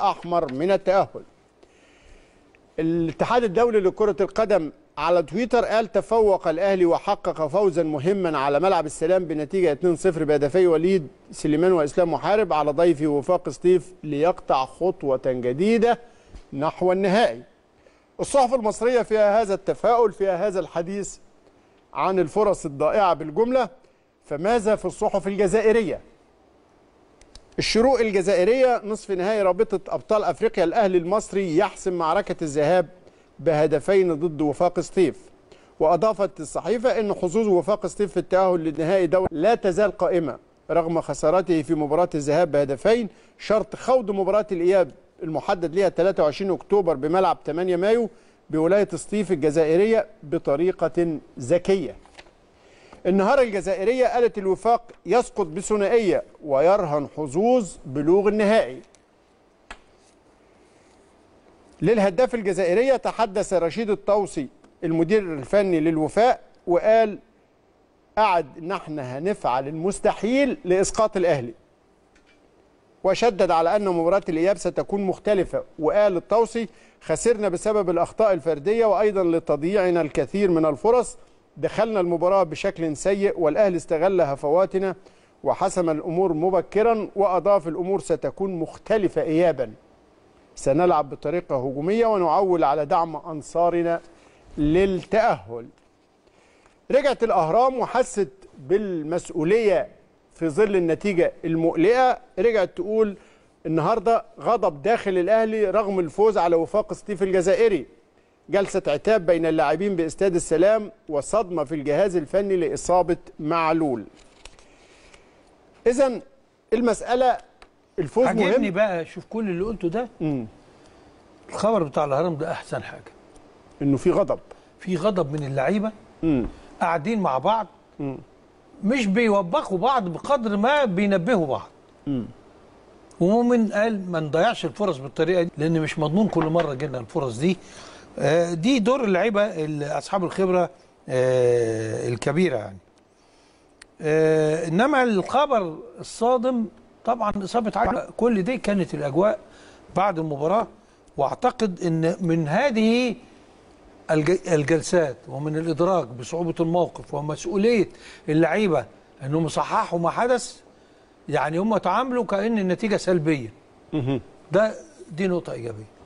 احمر من التاهل الاتحاد الدولي لكره القدم على تويتر قال تفوق الاهلي وحقق فوزا مهما على ملعب السلام بنتيجه 2-0 بهدفي وليد سليمان واسلام محارب على ضيفي وفاق سطيف ليقطع خطوه جديده نحو النهائي. الصحف المصريه فيها هذا التفاؤل فيها هذا الحديث عن الفرص الضائعه بالجمله فماذا في الصحف الجزائريه؟ الشروق الجزائرية نصف نهائي رابطة أبطال أفريقيا الأهلي المصري يحسم معركة الذهاب بهدفين ضد وفاق سطيف وأضافت الصحيفة أن حظوظ وفاق سطيف في التأهل للنهائي دوري لا تزال قائمة رغم خسارته في مباراة الذهاب بهدفين شرط خوض مباراة الإياب المحدد لها 23 أكتوبر بملعب 8 مايو بولاية سطيف الجزائرية بطريقة ذكية النهارة الجزائرية قالت الوفاق يسقط بثنائية ويرهن حظوظ بلوغ النهائي للهداف الجزائرية تحدث رشيد الطوسي المدير الفني للوفاء وقال قعد نحن هنفعل المستحيل لإسقاط الأهلي وشدد على أن مباراة الإياب ستكون مختلفة وقال الطوسي خسرنا بسبب الأخطاء الفردية وأيضا لتضييعنا الكثير من الفرص دخلنا المباراة بشكل سيء والأهلي استغل هفواتنا وحسم الأمور مبكرا وأضاف الأمور ستكون مختلفة إيابا سنلعب بطريقة هجومية ونعول على دعم أنصارنا للتأهل رجعت الأهرام وحست بالمسؤولية في ظل النتيجة المقلقة رجعت تقول النهاردة غضب داخل الأهلي رغم الفوز على وفاق ستيف الجزائري جلسة عتاب بين اللاعبين باستاد السلام وصدمة في الجهاز الفني لإصابة معلول إذا المسألة الفوز مهم عجبني بقى شوف كل اللي قلته ده مم. الخبر بتاع الهرم ده أحسن حاجة إنه في غضب في غضب من اللعيبة قاعدين مع بعض مم. مش بيوبخوا بعض بقدر ما بينبهوا بعض مم. ومؤمن قال ما نضيعش الفرص بالطريقه دي لان مش مضمون كل مره جينا الفرص دي آه، دي دور اللعيبه اصحاب الخبره آه، الكبيره يعني آه، انما الخبر الصادم طبعا اصابه عجله كل دي كانت الاجواء بعد المباراه واعتقد ان من هذه الجلسات ومن الادراك بصعوبه الموقف ومسؤوليه اللعيبه انهم صححوا ما حدث يعني هم تعاملوا كان النتيجه سلبيه ده دي نقطه ايجابيه